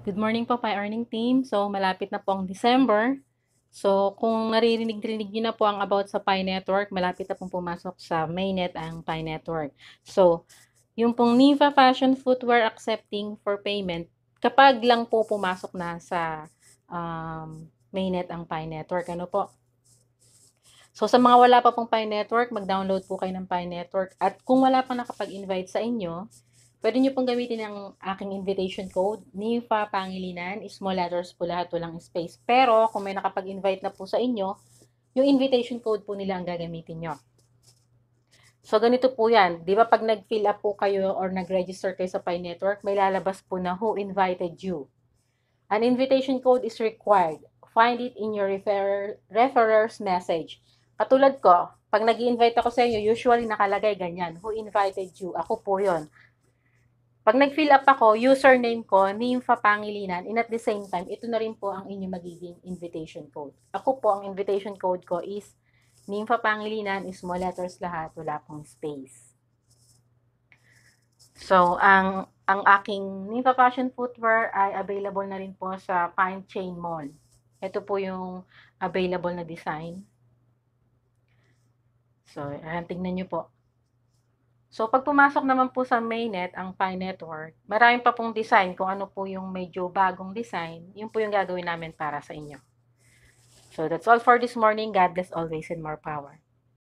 Good morning po, Pi Earning Team. So, malapit na po ang December. So, kung naririnig-rinig nyo na po ang about sa Pi Network, malapit na pong pumasok sa mainnet ang Pi Network. So, yung pong Niva Fashion Footwear Accepting for Payment, kapag lang po pumasok na sa um, mainnet ang Pi Network. Ano po? So, sa mga wala pa pong Pi Network, mag-download po kayo ng Pi Network. At kung wala pa nakapag-invite sa inyo, Pwede nyo pong gamitin ang aking invitation code, NIFA Pangilinan, small letters po lahat, walang space. Pero kung may nakapag-invite na po sa inyo, yung invitation code po nila ang gagamitin nyo. So, ganito po yan. Di ba pag nag-fill up po kayo or nag-register kayo sa Pi Network, may lalabas po na who invited you. An invitation code is required. Find it in your referrer, referrer's message. Katulad ko, pag nag invite ako sa inyo, usually nakalagay ganyan, who invited you? Ako po yon pag nag-fill up ako, username ko, Nympha Pangilinan, and at the same time, ito na rin po ang inyong magiging invitation code. Ako po, ang invitation code ko is Nympha Pangilinan, small letters lahat, wala pong space. So, ang ang aking Nympha Fashion Footwear ay available na rin po sa Fine Chain Mall. Ito po yung available na design. So, ayan, tingnan nyo po. So, pag pumasok naman po sa mainnet, ang Pi Network, maraming pa pong design kung ano po yung medyo bagong design. Yun po yung gagawin namin para sa inyo. So, that's all for this morning. God bless always and more power.